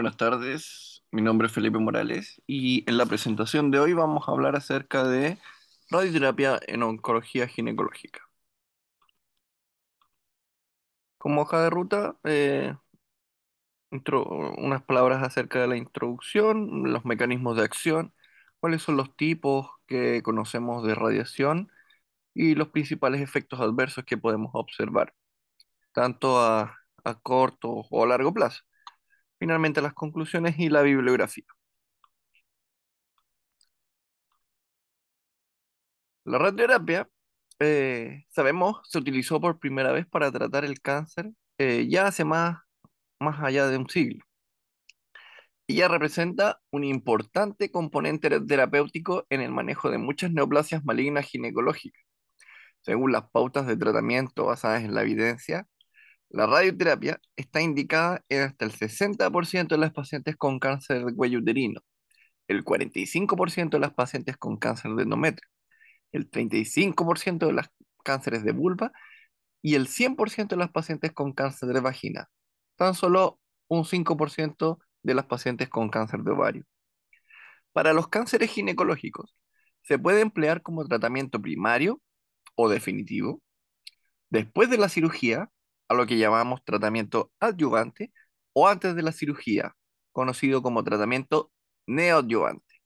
Buenas tardes, mi nombre es Felipe Morales y en la presentación de hoy vamos a hablar acerca de radioterapia en oncología ginecológica. Como hoja de ruta, eh, unas palabras acerca de la introducción, los mecanismos de acción, cuáles son los tipos que conocemos de radiación y los principales efectos adversos que podemos observar, tanto a, a corto o a largo plazo finalmente las conclusiones y la bibliografía. La radioterapia, eh, sabemos, se utilizó por primera vez para tratar el cáncer eh, ya hace más, más allá de un siglo. y ya representa un importante componente terapéutico en el manejo de muchas neoplasias malignas ginecológicas. Según las pautas de tratamiento basadas en la evidencia, la radioterapia está indicada en hasta el 60% de las pacientes con cáncer de cuello uterino, el 45% de las pacientes con cáncer de endometrio, el 35% de los cánceres de vulva y el 100% de las pacientes con cáncer de vagina. Tan solo un 5% de las pacientes con cáncer de ovario. Para los cánceres ginecológicos, se puede emplear como tratamiento primario o definitivo, después de la cirugía a lo que llamamos tratamiento adyuvante o antes de la cirugía, conocido como tratamiento neoadyuvante.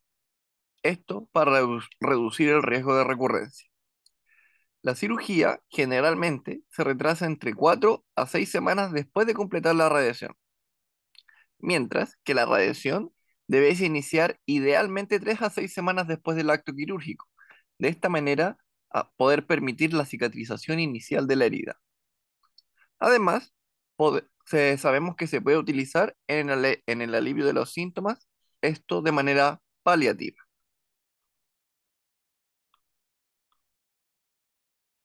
Esto para reducir el riesgo de recurrencia. La cirugía generalmente se retrasa entre 4 a 6 semanas después de completar la radiación, mientras que la radiación debe iniciar idealmente 3 a 6 semanas después del acto quirúrgico, de esta manera a poder permitir la cicatrización inicial de la herida. Además, se, sabemos que se puede utilizar en en el alivio de los síntomas, esto de manera paliativa.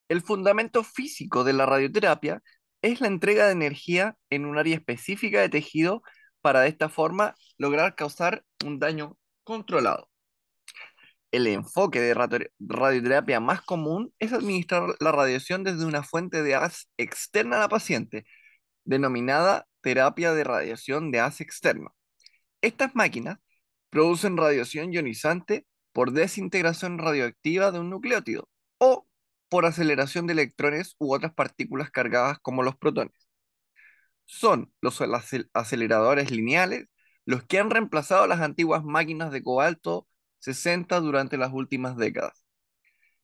El fundamento físico de la radioterapia es la entrega de energía en un área específica de tejido para de esta forma lograr causar un daño controlado. El enfoque de radioterapia más común es administrar la radiación desde una fuente de haz externa a la paciente, denominada terapia de radiación de haz externo. Estas máquinas producen radiación ionizante por desintegración radioactiva de un nucleótido o por aceleración de electrones u otras partículas cargadas como los protones. Son los aceleradores lineales los que han reemplazado las antiguas máquinas de cobalto 60 durante las últimas décadas.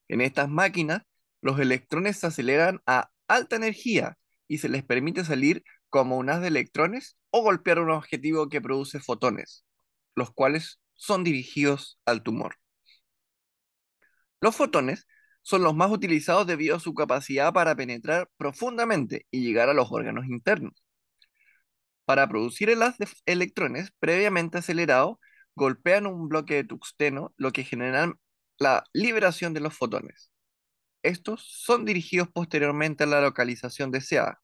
En estas máquinas, los electrones se aceleran a alta energía y se les permite salir como un haz de electrones o golpear un objetivo que produce fotones, los cuales son dirigidos al tumor. Los fotones son los más utilizados debido a su capacidad para penetrar profundamente y llegar a los órganos internos. Para producir el haz de electrones previamente acelerado, golpean un bloque de tuxteno, lo que genera la liberación de los fotones. Estos son dirigidos posteriormente a la localización deseada,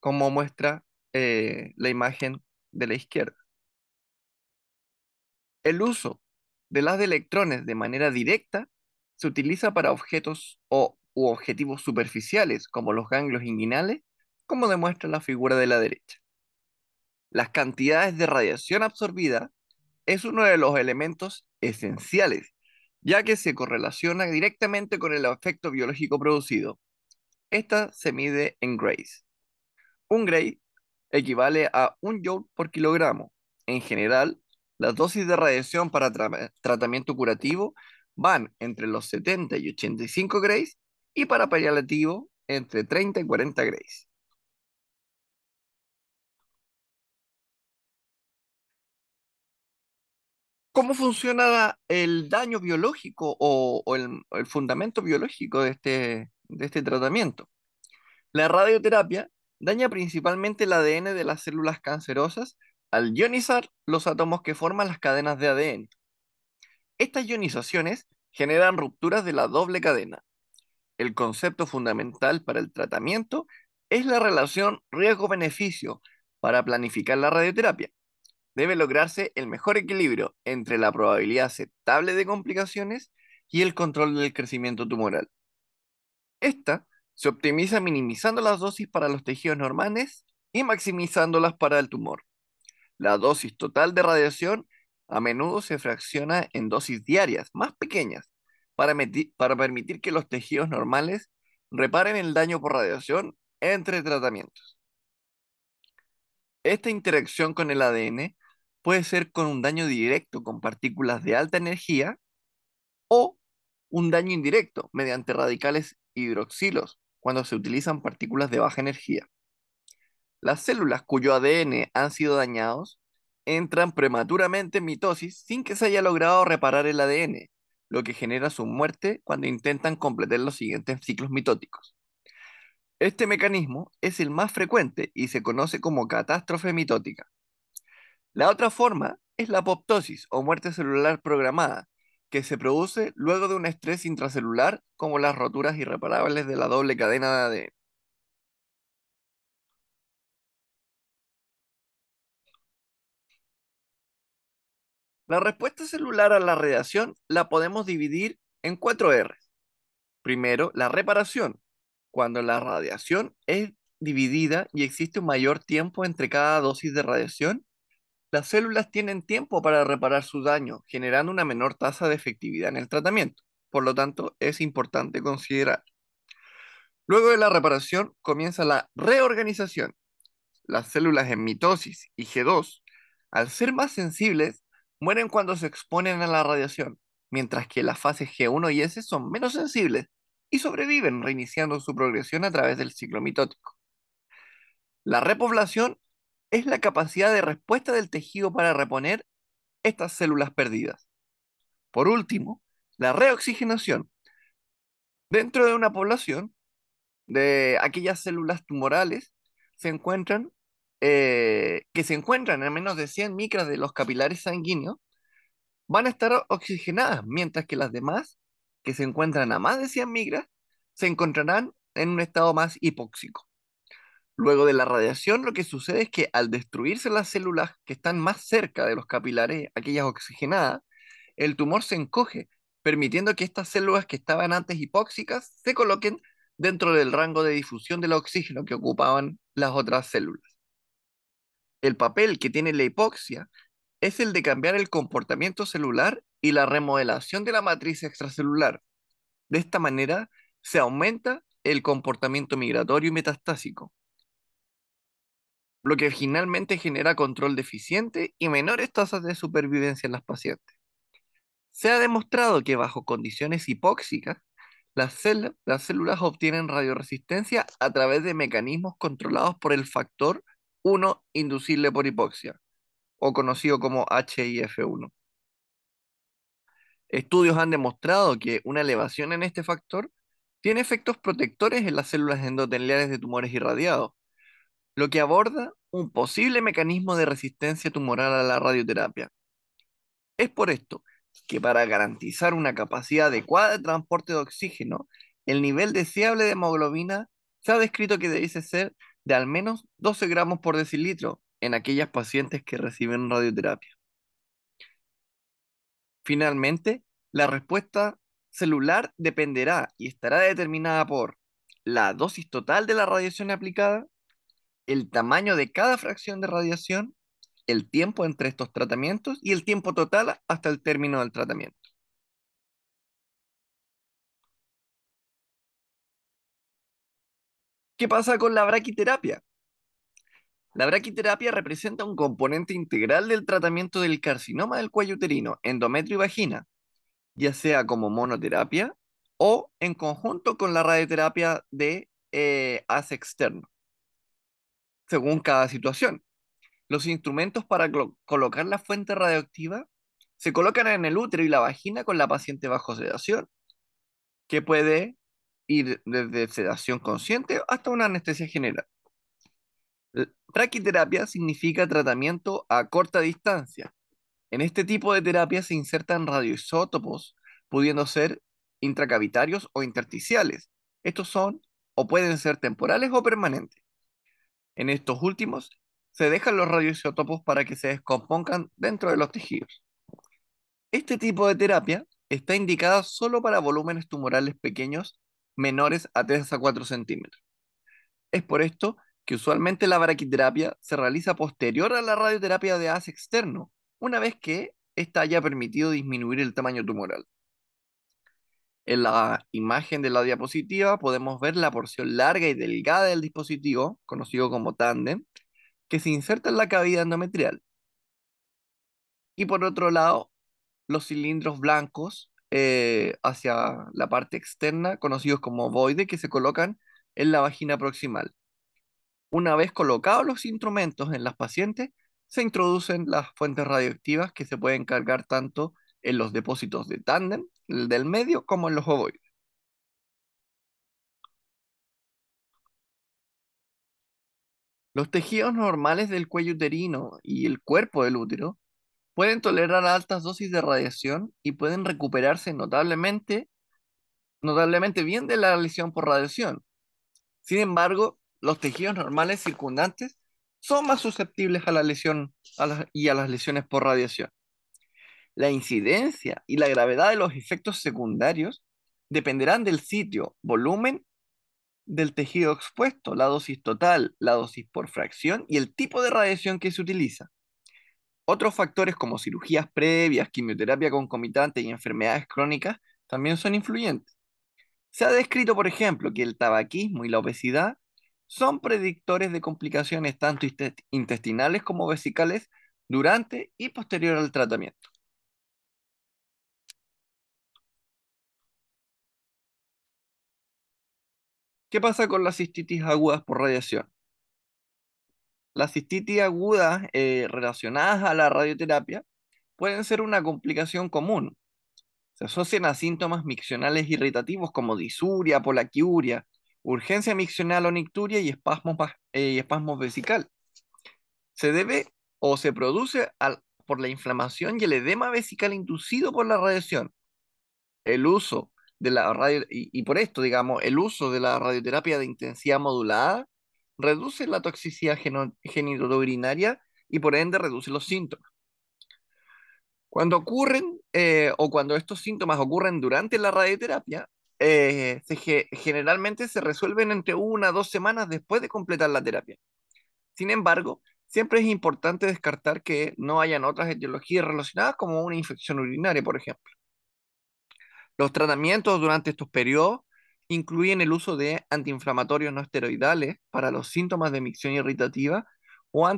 como muestra eh, la imagen de la izquierda. El uso de las de electrones de manera directa se utiliza para objetos o u objetivos superficiales como los ganglios inguinales, como demuestra la figura de la derecha. Las cantidades de radiación absorbida es uno de los elementos esenciales, ya que se correlaciona directamente con el efecto biológico producido. Esta se mide en grays. Un gray equivale a un joule por kilogramo. En general, las dosis de radiación para tratamiento curativo van entre los 70 y 85 grays y para paliativo entre 30 y 40 grays. ¿Cómo funciona el daño biológico o, el, fundamento biológico de este, de este tratamiento? La radioterapia daña principalmente el ADN de las células cancerosas al ionizar los átomos que forman las cadenas de ADN. Estas ionizaciones generan rupturas de la doble cadena. El concepto fundamental para el tratamiento es la relación riesgo-beneficio para planificar la radioterapia debe lograrse el mejor equilibrio entre la probabilidad aceptable de complicaciones y el control del crecimiento tumoral. Esta se optimiza minimizando las dosis para los tejidos normales y maximizándolas para el tumor. La dosis total de radiación a menudo se fracciona en dosis diarias más pequeñas para, para permitir que los tejidos normales reparen el daño por radiación entre tratamientos. Esta interacción con el ADN puede ser con un daño directo con partículas de alta energía o un daño indirecto mediante radicales hidroxilos cuando se utilizan partículas de baja energía. Las células cuyo ADN han sido dañados entran prematuramente en mitosis sin que se haya logrado reparar el ADN, lo que genera su muerte cuando intentan completar los siguientes ciclos mitóticos. Este mecanismo es el más frecuente y se conoce como catástrofe mitótica. La otra forma es la apoptosis o muerte celular programada, que se produce luego de un estrés intracelular como las roturas irreparables de la doble cadena de ADN. La respuesta celular a la radiación la podemos dividir en cuatro R. Primero, la reparación, cuando la radiación es dividida y existe un mayor tiempo entre cada dosis de radiación las células tienen tiempo para reparar su daño, generando una menor tasa de efectividad en el tratamiento. Por lo tanto, es importante considerar. Luego de la reparación comienza la reorganización. Las células en mitosis y G2, al ser más sensibles, mueren cuando se exponen a la radiación, mientras que las fases G1 y S son menos sensibles y sobreviven reiniciando su progresión a través del ciclo mitótico. La repoblación es la capacidad de respuesta del tejido para reponer estas células perdidas. Por último, la reoxigenación. Dentro de una población, de aquellas células tumorales se encuentran, eh, que se encuentran a menos de 100 micras de los capilares sanguíneos, van a estar oxigenadas, mientras que las demás, que se encuentran a más de 100 micras, se encontrarán en un estado más hipóxico. Luego de la radiación, lo que sucede es que al destruirse las células que están más cerca de los capilares, aquellas oxigenadas, el tumor se encoge, permitiendo que estas células que estaban antes hipóxicas se coloquen dentro del rango de difusión del oxígeno que ocupaban las otras células. El papel que tiene la hipoxia es el de cambiar el comportamiento celular y la remodelación de la matriz extracelular. De esta manera, se aumenta el comportamiento migratorio y metastásico lo que finalmente genera control deficiente y menores tasas de supervivencia en las pacientes. Se ha demostrado que bajo condiciones hipóxicas, las, células obtienen radioresistencia a través de mecanismos controlados por el factor 1 inducible por hipoxia, o conocido como HIF1. Estudios han demostrado que una elevación en este factor tiene efectos protectores en las células endoteliales de tumores irradiados, lo que aborda un posible mecanismo de resistencia tumoral a la radioterapia. Es por esto que para garantizar una capacidad adecuada de transporte de oxígeno, el nivel deseable de hemoglobina se ha descrito que debe ser de al menos 12 gramos por decilitro en aquellas pacientes que reciben radioterapia. Finalmente, la respuesta celular dependerá y estará determinada por la dosis total de la radiación aplicada, el tamaño de cada fracción de radiación, el tiempo entre estos tratamientos y el tiempo total hasta el término del tratamiento. ¿Qué pasa con la braquiterapia? La braquiterapia representa un componente integral del tratamiento del carcinoma del cuello uterino, endometrio y vagina, ya sea como monoterapia o en conjunto con la radioterapia de eh, AS externo según cada situación. Los instrumentos para colocar la fuente radioactiva se colocan en el útero y la vagina con la paciente bajo sedación, que puede ir desde sedación consciente hasta una anestesia general. Traquiterapia significa tratamiento a corta distancia. En este tipo de terapia se insertan radioisótopos, pudiendo ser intracavitarios o intersticiales. Estos son o pueden ser temporales o permanentes. En estos últimos, se dejan los radioisótopos para que se descompongan dentro de los tejidos. Este tipo de terapia está indicada solo para volúmenes tumorales pequeños menores a 3 a 4 centímetros. Es por esto que usualmente la braquiterapia se realiza posterior a la radioterapia de haz externo, una vez que ésta haya permitido disminuir el tamaño tumoral. En la imagen de la diapositiva podemos ver la porción larga y delgada del dispositivo, conocido como tándem, que se inserta en la cavidad endometrial. Y por otro lado, los cilindros blancos eh, hacia la parte externa, conocidos como voide, que se colocan en la vagina proximal. Una vez colocados los instrumentos en las pacientes, se introducen las fuentes radioactivas que se pueden cargar tanto en los depósitos de tándem, el del medio, como en los ovoides. Los tejidos normales del cuello uterino y el cuerpo del útero pueden tolerar altas dosis de radiación y pueden recuperarse notablemente, notablemente bien de la lesión por radiación. Sin embargo, los tejidos normales circundantes son más susceptibles a la lesión y a las lesiones por radiación. La incidencia y la gravedad de los efectos secundarios dependerán del sitio, volumen del tejido expuesto, la dosis total, la dosis por fracción y el tipo de radiación que se utiliza. Otros factores como cirugías previas, quimioterapia concomitante y enfermedades crónicas también son influyentes. Se ha descrito, por ejemplo, que el tabaquismo y la obesidad son predictores de complicaciones tanto intestinales como vesicales durante y posterior al tratamiento. ¿Qué pasa con las cistitis agudas por radiación? Las cistitis agudas eh, relacionadas a la radioterapia pueden ser una complicación común. Se asocian a síntomas miccionales irritativos como disuria, polaquiuria, urgencia miccional o nicturia y espasmos, eh, vesical. Se debe o se produce por la inflamación y el edema vesical inducido por la radiación. El uso de la radio, y, por esto, digamos, el uso de la radioterapia de intensidad modulada reduce la toxicidad genitourinaria y por ende reduce los síntomas. Cuando ocurren eh, o cuando estos síntomas ocurren durante la radioterapia, eh, generalmente se resuelven entre una o dos semanas después de completar la terapia. Sin embargo, siempre es importante descartar que no hayan otras etiologías relacionadas como una infección urinaria, por ejemplo. Los tratamientos durante estos periodos incluyen el uso de antiinflamatorios no esteroidales para los síntomas de micción irritativa o,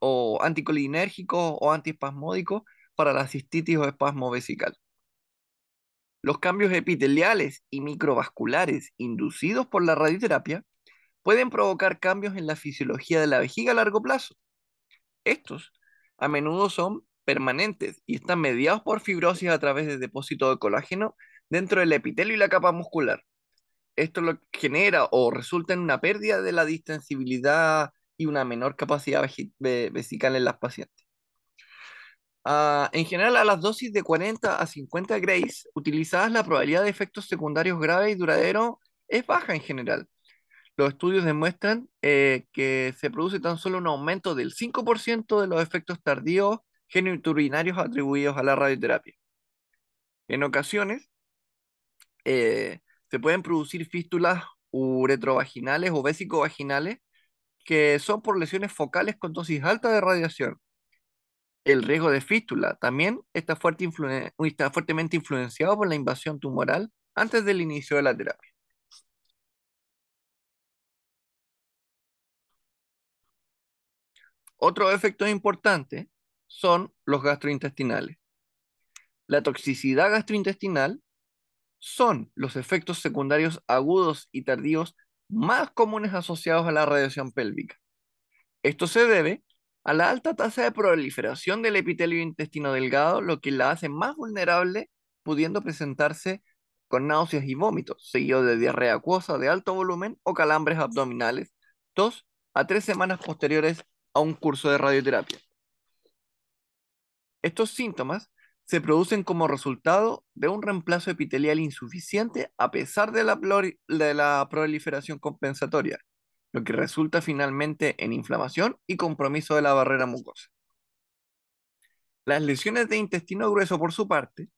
o anticolinérgicos o antiespasmódicos para la cistitis o espasmo vesical. Los cambios epiteliales y microvasculares inducidos por la radioterapia pueden provocar cambios en la fisiología de la vejiga a largo plazo. Estos a menudo son permanentes y están mediados por fibrosis a través de depósito de colágeno dentro del epitelio y la capa muscular. Esto lo genera o resulta en una pérdida de la distensibilidad y una menor capacidad vesical en las pacientes. Ah, en general, a las dosis de 40 a 50 grays utilizadas, la probabilidad de efectos secundarios graves y duraderos es baja en general. Los estudios demuestran eh, que se produce tan solo un aumento del 5% de los efectos tardíos genitourinarios atribuidos a la radioterapia. En ocasiones, eh, se pueden producir fístulas uretrovaginales o vesicovaginales que son por lesiones focales con dosis alta de radiación. El riesgo de fístula también está, está fuertemente influenciado por la invasión tumoral antes del inicio de la terapia. Otro efecto importante son los gastrointestinales. La toxicidad gastrointestinal son los efectos secundarios agudos y tardíos más comunes asociados a la radiación pélvica. Esto se debe a la alta tasa de proliferación del epitelio intestino delgado, lo que la hace más vulnerable, pudiendo presentarse con náuseas y vómitos, seguido de diarrea acuosa de alto volumen o calambres abdominales, dos a tres semanas posteriores a un curso de radioterapia. Estos síntomas se producen como resultado de un reemplazo epitelial insuficiente a pesar de la, proliferación compensatoria, lo que resulta finalmente en inflamación y compromiso de la barrera mucosa. Las lesiones de intestino grueso, por su parte,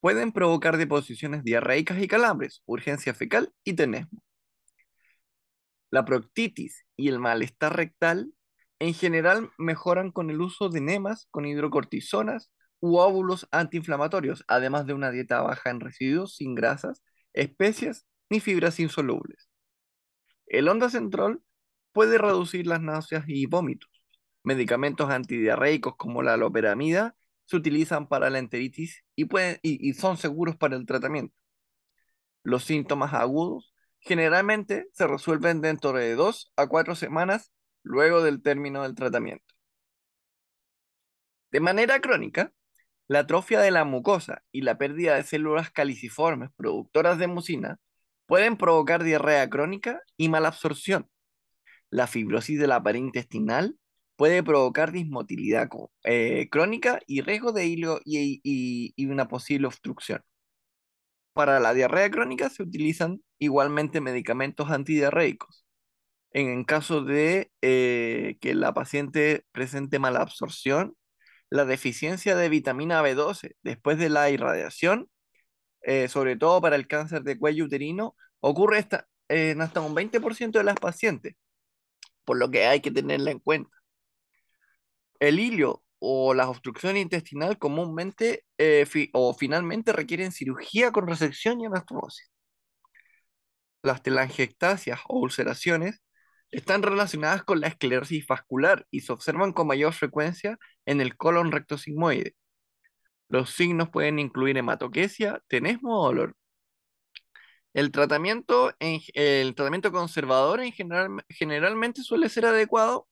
pueden provocar deposiciones diarreicas y calambres, urgencia fecal y tenesmo. La proctitis y el malestar rectal en general, mejoran con el uso de nemas, con hidrocortisonas u óvulos antiinflamatorios, además de una dieta baja en residuos, sin grasas, especias ni fibras insolubles. El onda central puede reducir las náuseas y vómitos. Medicamentos antidiarreicos como la loperamida se utilizan para la enteritis y, pueden, son seguros para el tratamiento. Los síntomas agudos generalmente se resuelven dentro de 2 a 4 semanas luego del término del tratamiento. De manera crónica, la atrofia de la mucosa y la pérdida de células caliciformes productoras de mucina pueden provocar diarrea crónica y malabsorción. La fibrosis de la pared intestinal puede provocar dismotilidad eh, crónica y riesgo de hilo y, y una posible obstrucción. Para la diarrea crónica se utilizan igualmente medicamentos antidiarreicos en caso de eh, que la paciente presente mala absorción, la deficiencia de vitamina B12 después de la irradiación, eh, sobre todo para el cáncer de cuello uterino, ocurre en hasta un 20% de las pacientes, por lo que hay que tenerla en cuenta. El hilio o la obstrucción intestinal comúnmente eh, o finalmente requieren cirugía con resección y anastomosis. Las telangiectasias o ulceraciones están relacionadas con la esclerosis vascular y se observan con mayor frecuencia en el colon recto-sigmoide. Los signos pueden incluir hematoquesia, tenesmo o dolor. El tratamiento, en, el tratamiento conservador en general, generalmente suele ser adecuado,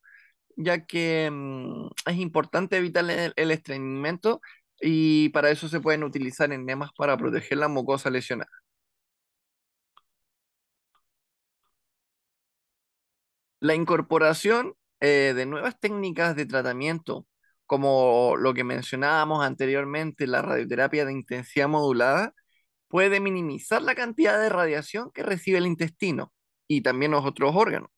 ya que mm, es importante evitar el estreñimiento y para eso se pueden utilizar enemas para proteger la mucosa lesionada. La incorporación eh, de nuevas técnicas de tratamiento, como lo que mencionábamos anteriormente, la radioterapia de intensidad modulada, puede minimizar la cantidad de radiación que recibe el intestino y también los otros órganos.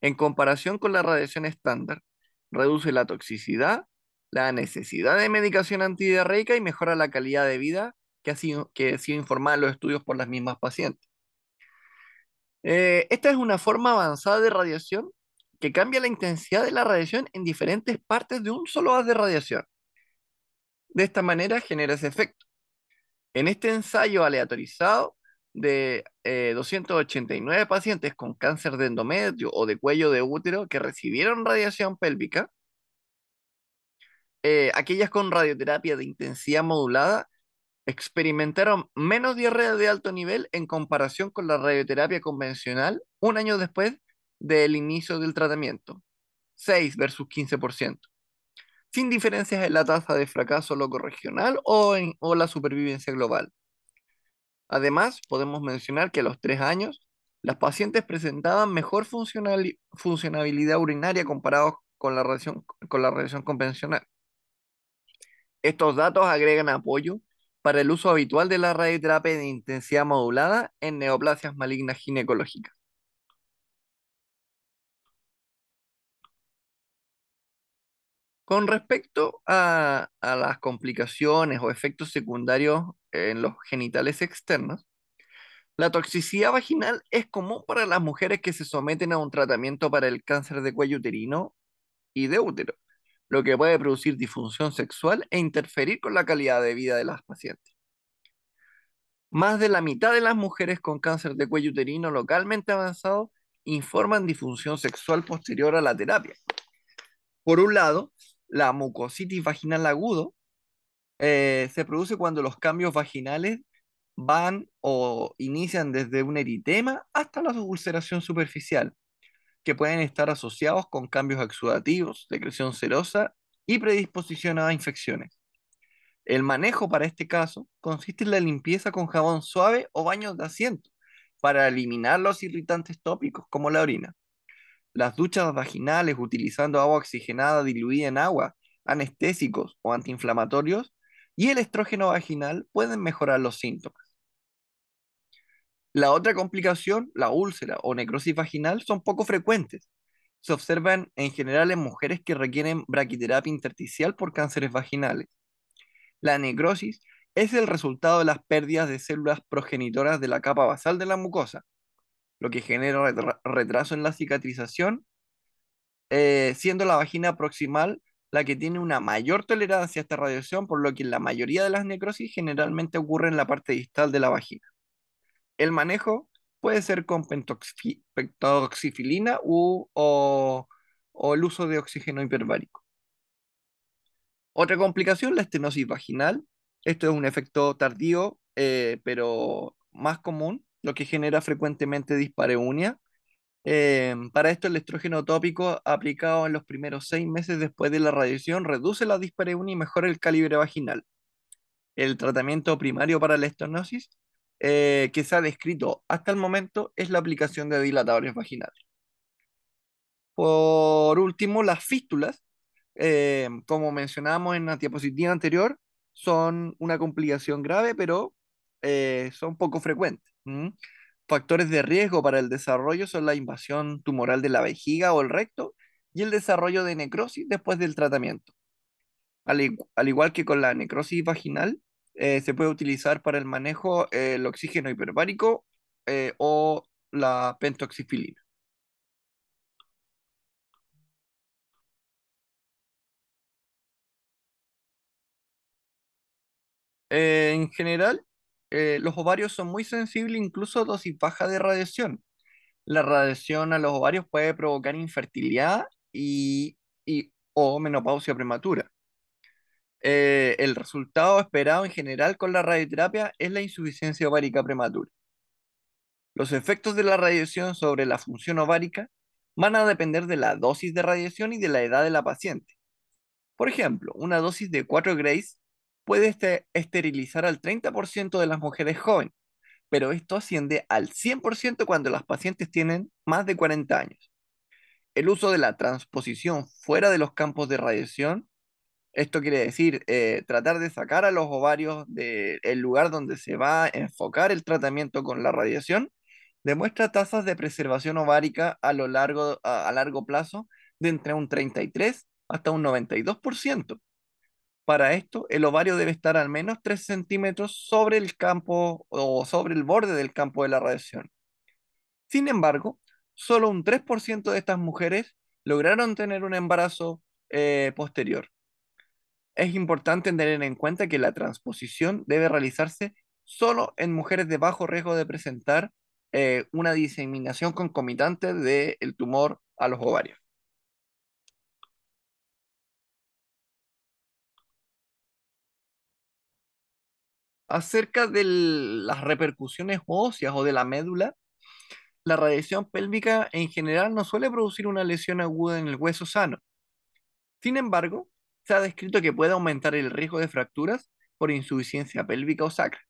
En comparación con la radiación estándar, reduce la toxicidad, la necesidad de medicación antidiarreica y mejora la calidad de vida que ha sido, que ha sido informada en los estudios por las mismas pacientes. Eh, esta es una forma avanzada de radiación que cambia la intensidad de la radiación en diferentes partes de un solo haz de radiación. De esta manera genera ese efecto. En este ensayo aleatorizado de 289 eh, pacientes con cáncer de endometrio o de cuello de útero que recibieron radiación pélvica, eh, aquellas con radioterapia de intensidad modulada experimentaron menos diarrea de alto nivel en comparación con la radioterapia convencional un año después del inicio del tratamiento, 6 versus 15%, sin diferencias en la tasa de fracaso loco regional o, en, o la supervivencia global. Además, podemos mencionar que a los tres años, las pacientes presentaban mejor funcional, funcionabilidad urinaria comparados con la, relación, con la convencional. Estos datos agregan apoyo para el uso habitual de la radioterapia de intensidad modulada en neoplasias malignas ginecológicas. Con respecto a, las complicaciones o efectos secundarios en los genitales externos, la toxicidad vaginal es común para las mujeres que se someten a un tratamiento para el cáncer de cuello uterino y de útero lo que puede producir disfunción sexual e interferir con la calidad de vida de las pacientes. Más de la mitad de las mujeres con cáncer de cuello uterino localmente avanzado informan disfunción sexual posterior a la terapia. Por un lado, la mucositis vaginal agudo eh, se produce cuando los cambios vaginales van o inician desde un eritema hasta la ulceración superficial, que pueden estar asociados con cambios exudativos, secreción serosa y predisposición a infecciones. El manejo para este caso consiste en la limpieza con jabón suave o baños de asiento para eliminar los irritantes tópicos como la orina. Las duchas vaginales utilizando agua oxigenada diluida en agua, anestésicos o antiinflamatorios y el estrógeno vaginal pueden mejorar los síntomas. La otra complicación, la úlcera o necrosis vaginal, son poco frecuentes. Se observan en general en mujeres que requieren braquiterapia intersticial por cánceres vaginales. La necrosis es el resultado de las pérdidas de células progenitoras de la capa basal de la mucosa, lo que genera retraso en la cicatrización, eh, siendo la vagina proximal la que tiene una mayor tolerancia a esta radiación, por lo que la mayoría de las necrosis generalmente ocurre en la parte distal de la vagina. El manejo puede ser con pentoxifilina u, o, el uso de oxígeno hiperbárico. Otra complicación, la estenosis vaginal. Esto es un efecto tardío, eh, pero más común, lo que genera frecuentemente dispareunia. Em, para esto, el estrógeno tópico aplicado en los primeros seis meses después de la radiación reduce la dispareunia y mejora el calibre vaginal. El tratamiento primario para la estenosis eh, que se ha descrito hasta el momento es la aplicación de dilatadores vaginales. Por último, las fístulas, eh, como mencionábamos en la diapositiva anterior, son una complicación grave, pero eh, son poco frecuentes. Factores de riesgo para el desarrollo son la invasión tumoral de la vejiga o el recto y el desarrollo de necrosis después del tratamiento. al igual que con la necrosis vaginal, eh, se puede utilizar para el manejo eh, el oxígeno hiperbárico eh, o la pentoxifilina. en general, los ovarios son muy sensibles incluso a dosis bajas de radiación. La radiación a los ovarios puede provocar infertilidad o menopausia prematura. Eh, el resultado esperado en general con la radioterapia es la insuficiencia ovárica prematura. Los efectos de la radiación sobre la función ovárica van a depender de la dosis de radiación y de la edad de la paciente. Por ejemplo, una dosis de 4 grays puede este, esterilizar al 30% de las mujeres jóvenes, pero esto asciende al 100% cuando las pacientes tienen más de 40 años. El uso de la transposición fuera de los campos de radiación esto quiere decir eh, tratar de sacar a los ovarios del lugar donde se va a enfocar el tratamiento con la radiación, demuestra tasas de preservación ovárica a, lo largo, a, largo plazo de entre un 33 hasta un 92%. Para esto, el ovario debe estar al menos 3 centímetros sobre el campo o sobre el borde del campo de la radiación. Sin embargo, solo un 3% de estas mujeres lograron tener un embarazo eh, posterior es importante tener en cuenta que la transposición debe realizarse solo en mujeres de bajo riesgo de presentar eh, una diseminación concomitante del tumor a los ovarios. Acerca de las repercusiones óseas o de la médula, la radiación pélvica en general no suele producir una lesión aguda en el hueso sano. Sin embargo, se ha descrito que puede aumentar el riesgo de fracturas por insuficiencia pélvica o sacra.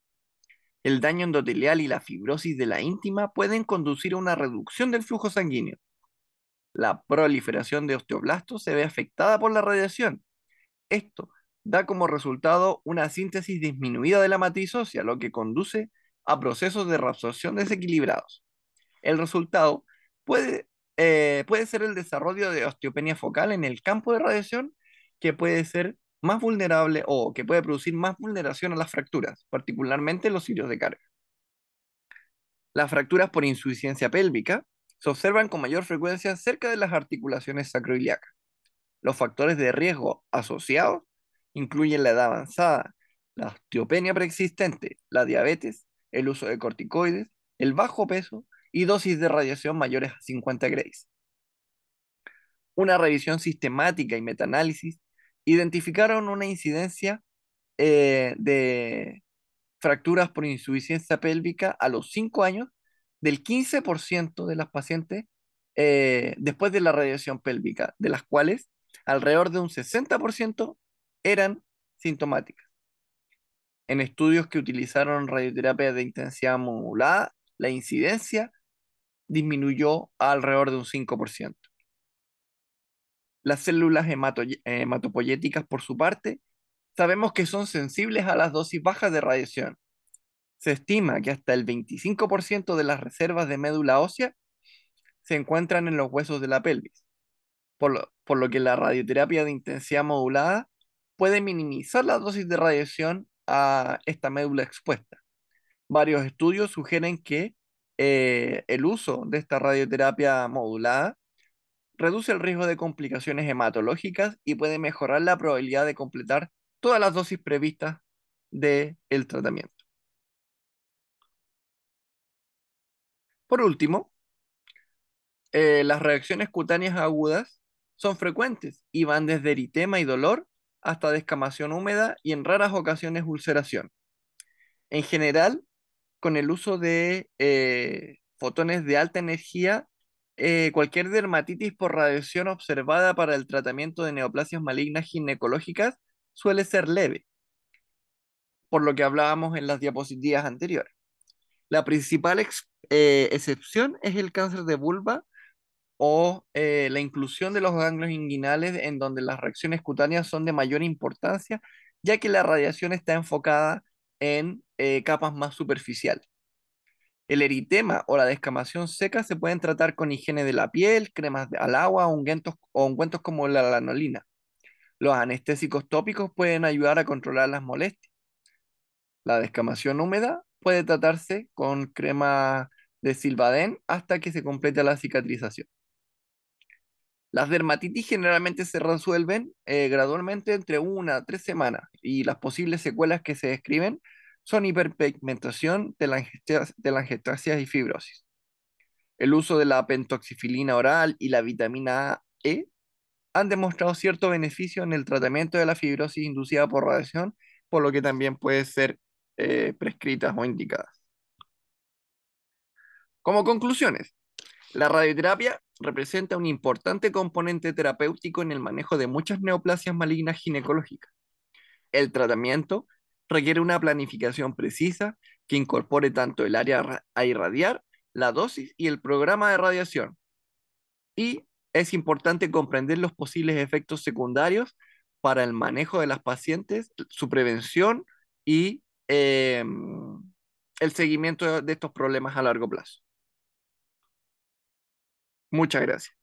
El daño endotelial y la fibrosis de la íntima pueden conducir a una reducción del flujo sanguíneo. La proliferación de osteoblastos se ve afectada por la radiación. Esto da como resultado una síntesis disminuida de la matriz ósea, lo que conduce a procesos de reabsorción desequilibrados. El resultado puede, eh, puede ser el desarrollo de osteopenia focal en el campo de radiación que puede ser más vulnerable o que puede producir más vulneración a las fracturas, particularmente en los sitios de carga. Las fracturas por insuficiencia pélvica se observan con mayor frecuencia cerca de las articulaciones sacroiliacas. Los factores de riesgo asociados incluyen la edad avanzada, la osteopenia preexistente, la diabetes, el uso de corticoides, el bajo peso y dosis de radiación mayores a 50 grays. Una revisión sistemática y metaanálisis identificaron una incidencia eh, de fracturas por insuficiencia pélvica a los 5 años del 15% de las pacientes eh, después de la radiación pélvica, de las cuales alrededor de un 60% eran sintomáticas. En estudios que utilizaron radioterapia de intensidad modulada, la incidencia disminuyó alrededor de un 5%. Las células hematopoyéticas, por su parte, sabemos que son sensibles a las dosis bajas de radiación. Se estima que hasta el 25% de las reservas de médula ósea se encuentran en los huesos de la pelvis, por lo, que la radioterapia de intensidad modulada puede minimizar la dosis de radiación a esta médula expuesta. Varios estudios sugieren que eh, el uso de esta radioterapia modulada reduce el riesgo de complicaciones hematológicas y puede mejorar la probabilidad de completar todas las dosis previstas del tratamiento. Por último, eh, las reacciones cutáneas agudas son frecuentes y van desde eritema y dolor hasta descamación húmeda y en raras ocasiones ulceración. En general, con el uso de eh, fotones de alta energía eh, cualquier dermatitis por radiación observada para el tratamiento de neoplasias malignas ginecológicas suele ser leve, por lo que hablábamos en las diapositivas anteriores. La principal eh, excepción es el cáncer de vulva o eh, la inclusión de los ganglios inguinales en donde las reacciones cutáneas son de mayor importancia, ya que la radiación está enfocada en capas más superficiales. El eritema o la descamación seca se pueden tratar con higiene de la piel, cremas al agua o ungüentos como la lanolina. Los anestésicos tópicos pueden ayudar a controlar las molestias. La descamación húmeda puede tratarse con crema de silvadén hasta que se complete la cicatrización. Las dermatitis generalmente se resuelven eh, gradualmente entre una a tres semanas y las posibles secuelas que se describen son hiperpigmentación, de la angiostasia y fibrosis. El uso de la pentoxifilina oral y la vitamina E han demostrado cierto beneficio en el tratamiento de la fibrosis inducida por radiación, por lo que también puede ser eh, prescritas o indicadas. Como conclusiones, la radioterapia representa un importante componente terapéutico en el manejo de muchas neoplasias malignas ginecológicas. El tratamiento requiere una planificación precisa que incorpore tanto el área a irradiar, la dosis y el programa de radiación. Y es importante comprender los posibles efectos secundarios para el manejo de las pacientes, su prevención y em, el seguimiento de estos problemas a largo plazo. Muchas gracias.